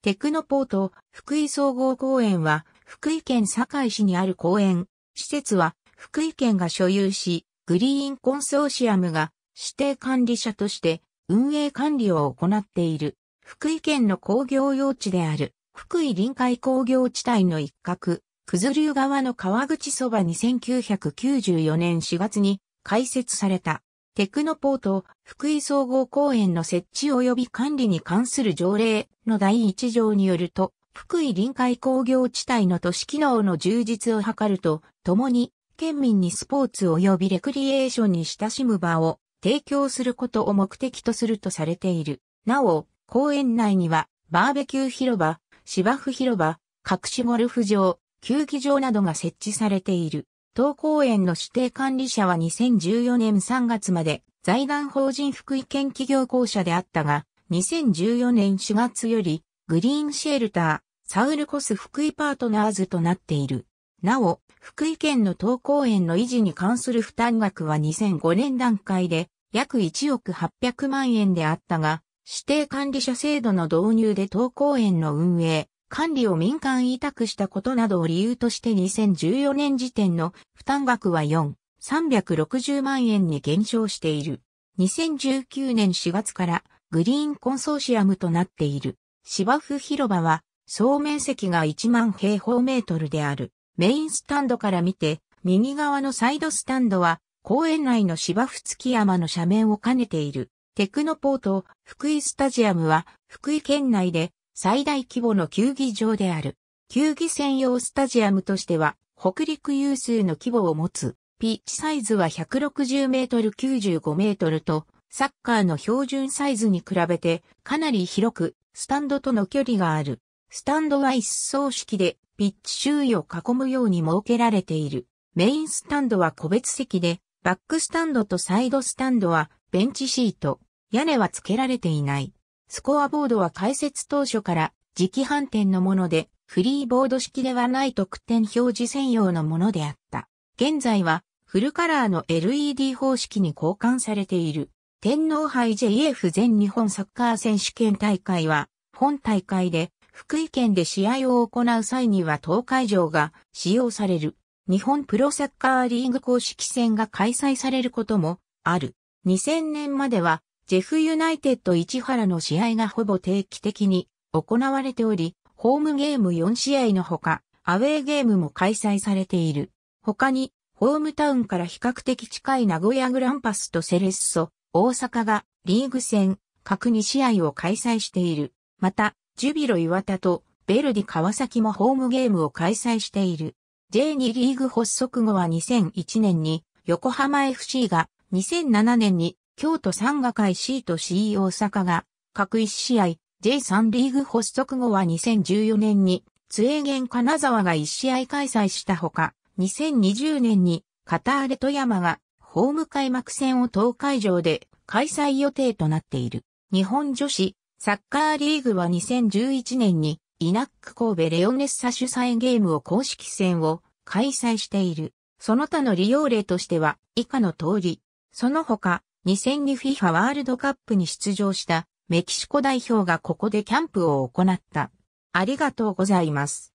テクノポート福井総合公園は福井県堺市にある公園。施設は福井県が所有し、グリーンコンソーシアムが指定管理者として運営管理を行っている。福井県の工業用地である福井臨海工業地帯の一角、九頭竜川の川口そばに1994年4月に開設された。テクノポート、福井総合公園の設置及び管理に関する条例の第1条によると、福井臨海工業地帯の都市機能の充実を図ると、ともに、県民にスポーツ及びレクリエーションに親しむ場を提供することを目的とするとされている。なお、公園内には、バーベキュー広場、芝生広場、隠しゴルフ場、球技場などが設置されている。当公園の指定管理者は2014年3月まで財団法人福井県企業公社であったが、2014年4月よりグリーンシェルター、サウルコス福井パートナーズとなっている。なお、福井県の当公園の維持に関する負担額は2005年段階で約1億800万円であったが、指定管理者制度の導入で当公園の運営、管理を民間委託したことなどを理由として2014年時点の負担額は4、360万円に減少している。2019年4月からグリーンコンソーシアムとなっている。芝生広場は総面積が1万平方メートルである。メインスタンドから見て、右側のサイドスタンドは公園内の芝生月山の斜面を兼ねている。テクノポート、福井スタジアムは福井県内で最大規模の球技場である。球技専用スタジアムとしては、北陸有数の規模を持つ。ピッチサイズは160メートル95メートルと、サッカーの標準サイズに比べてかなり広く、スタンドとの距離がある。スタンドは一層式で、ピッチ周囲を囲むように設けられている。メインスタンドは個別席で、バックスタンドとサイドスタンドはベンチシート。屋根は付けられていない。スコアボードは開設当初から磁気反転のもので、フリーボード式ではない得点表示専用のものであった。現在はフルカラーの LED 方式に交換されている。天皇杯 JF 全日本サッカー選手権大会は、本大会で福井県で試合を行う際には東海場が使用される。日本プロサッカーリーグ公式戦が開催されることもある。2000年まではジェフユナイテッド市原の試合がほぼ定期的に行われており、ホームゲーム4試合のほか、アウェーゲームも開催されている。他に、ホームタウンから比較的近い名古屋グランパスとセレッソ、大阪がリーグ戦各2試合を開催している。また、ジュビロ岩田とベルディ川崎もホームゲームを開催している。J2 リーグ発足後は2001年に横浜 FC が2007年に京都産が会 C と C 大阪が、各1試合、J3 リーグ発足後は2014年に、ツエ元ゲン金沢が1試合開催したほか、2020年に、カターレ富山が、ホーム開幕戦を東海上で開催予定となっている。日本女子、サッカーリーグは2011年に、イナック神戸レオネッサ主催ゲームを公式戦を開催している。その他の利用例としては、以下の通り。その他、2 0 0に f i f a ワールドカップに出場したメキシコ代表がここでキャンプを行った。ありがとうございます。